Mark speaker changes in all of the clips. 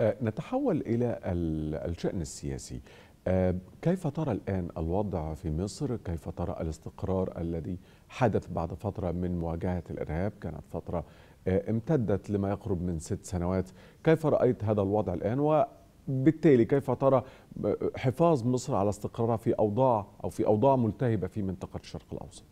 Speaker 1: آه، نتحول إلى الشأن السياسي آه، كيف ترى الآن الوضع في مصر؟ كيف ترى الاستقرار الذي حدث بعد فترة من مواجهة الإرهاب؟ كانت فترة آه، امتدت لما يقرب من ست سنوات كيف رأيت هذا الوضع الآن؟ وبالتالي كيف ترى حفاظ مصر على استقرارها في أوضاع أو في أوضاع ملتهبة في منطقة الشرق الأوسط؟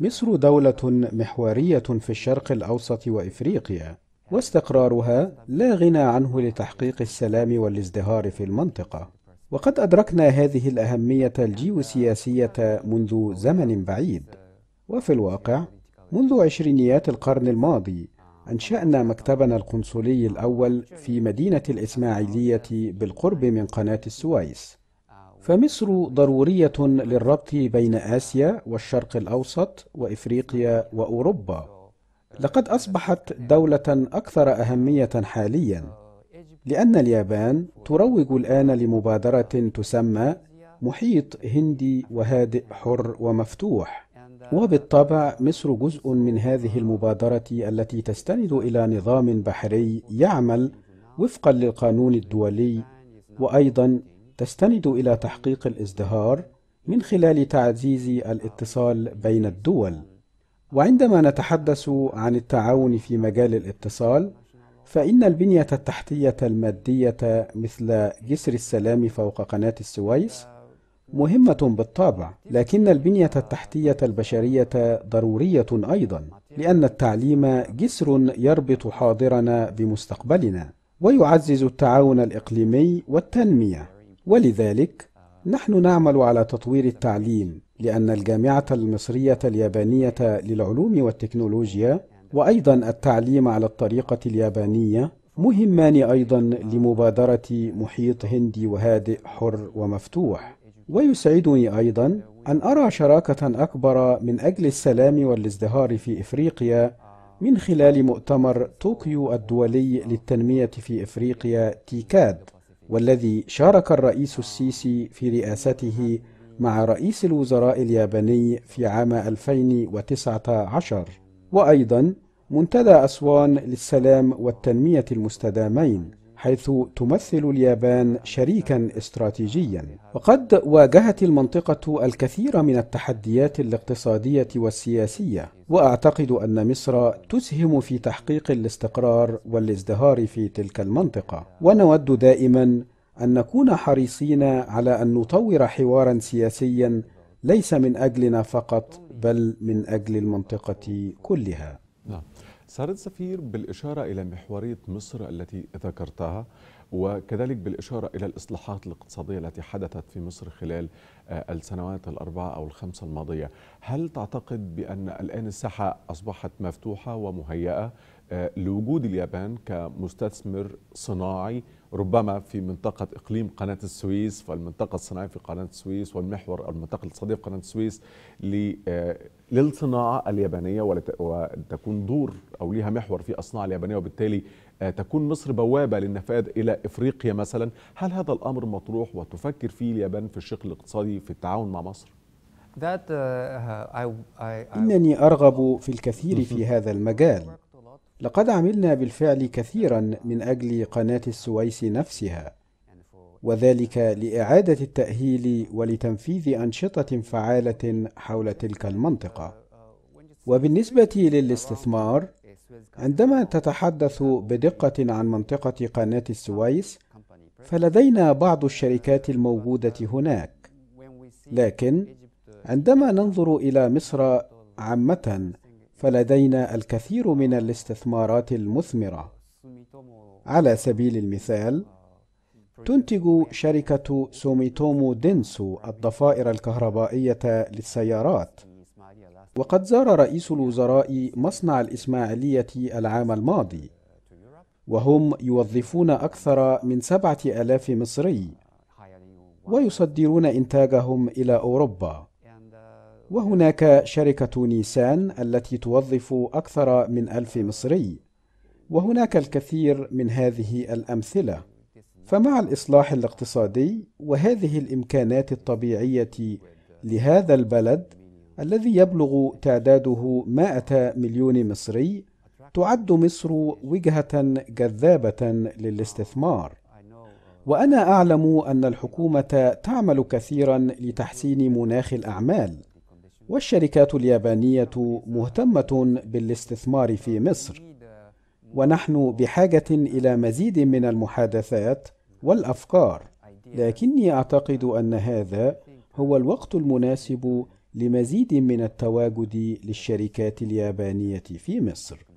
Speaker 2: مصر دولة محورية في الشرق الأوسط وإفريقيا واستقرارها لا غنى عنه لتحقيق السلام والازدهار في المنطقة وقد أدركنا هذه الأهمية الجيوسياسية منذ زمن بعيد وفي الواقع منذ عشرينيات القرن الماضي أنشأنا مكتبنا القنصلي الأول في مدينة الإسماعيلية بالقرب من قناة السويس فمصر ضرورية للربط بين آسيا والشرق الأوسط وإفريقيا وأوروبا لقد أصبحت دولة أكثر أهمية حاليا لأن اليابان تروج الآن لمبادرة تسمى محيط هندي وهادئ حر ومفتوح وبالطبع مصر جزء من هذه المبادرة التي تستند إلى نظام بحري يعمل وفقا للقانون الدولي وأيضا تستند إلى تحقيق الازدهار من خلال تعزيز الاتصال بين الدول وعندما نتحدث عن التعاون في مجال الاتصال فإن البنية التحتية المادية مثل جسر السلام فوق قناة السويس مهمة بالطبع، لكن البنية التحتية البشرية ضرورية أيضا، لأن التعليم جسر يربط حاضرنا بمستقبلنا، ويعزز التعاون الإقليمي والتنمية، ولذلك نحن نعمل على تطوير التعليم لأن الجامعة المصرية اليابانية للعلوم والتكنولوجيا وأيضا التعليم على الطريقة اليابانية مهمان أيضا لمبادرة محيط هندي وهادئ حر ومفتوح ويسعدني أيضا أن أرى شراكة أكبر من أجل السلام والازدهار في إفريقيا من خلال مؤتمر طوكيو الدولي للتنمية في إفريقيا تيكاد والذي شارك الرئيس السيسي في رئاسته مع رئيس الوزراء الياباني في عام 2019 وأيضا منتدى أسوان للسلام والتنمية المستدامين حيث تمثل اليابان شريكا استراتيجيا وقد واجهت المنطقة الكثير من التحديات الاقتصادية والسياسية وأعتقد أن مصر تسهم في تحقيق الاستقرار والازدهار في تلك المنطقة ونود دائما أن نكون حريصين على أن نطور حوارا سياسيا ليس من أجلنا فقط بل من أجل المنطقة كلها
Speaker 1: نعم سارد السفير بالإشارة إلى محورية مصر التي ذكرتها وكذلك بالإشارة إلى الإصلاحات الاقتصادية التي حدثت في مصر خلال آه، السنوات الأربعة أو الخمسة الماضية هل تعتقد بأن الآن الساحة أصبحت مفتوحة ومهيئة آه، لوجود اليابان كمستثمر صناعي ربما في منطقة إقليم قناة السويس فالمنطقة الصناعية في قناة السويس والمحور المنطقة الاقتصادية في قناة السويس آه، للصناعة اليابانية ولتكون دور أو لها محور في الصناعة اليابانية وبالتالي آه، تكون مصر بوابة للنفاذ إلى إفريقيا مثلا هل هذا الأمر مطروح وتفكر فيه اليابان في الشق الاقتصادي في التعاون مع مصر؟ uh, إنني
Speaker 2: أرغب في الكثير في mhm. هذا المجال لقد عملنا بالفعل كثيرا من أجل قناة السويس نفسها وذلك لإعادة التأهيل ولتنفيذ أنشطة فعالة حول تلك المنطقة وبالنسبة للاستثمار عندما تتحدث بدقة عن منطقة قناة السويس فلدينا بعض الشركات الموجودة هناك لكن عندما ننظر إلى مصر عامة فلدينا الكثير من الاستثمارات المثمرة على سبيل المثال تنتج شركة سوميتومو دينسو الضفائر الكهربائية للسيارات وقد زار رئيس الوزراء مصنع الإسماعيلية العام الماضي وهم يوظفون أكثر من سبعة ألاف مصري ويصدرون إنتاجهم إلى أوروبا وهناك شركة نيسان التي توظف أكثر من ألف مصري وهناك الكثير من هذه الأمثلة فمع الإصلاح الاقتصادي وهذه الإمكانات الطبيعية لهذا البلد الذي يبلغ تعداده 100 مليون مصري تعد مصر وجهة جذابة للاستثمار وأنا أعلم أن الحكومة تعمل كثيرا لتحسين مناخ الأعمال والشركات اليابانية مهتمة بالاستثمار في مصر ونحن بحاجة إلى مزيد من المحادثات والأفكار لكني أعتقد أن هذا هو الوقت المناسب لمزيد من التواجد للشركات اليابانية في مصر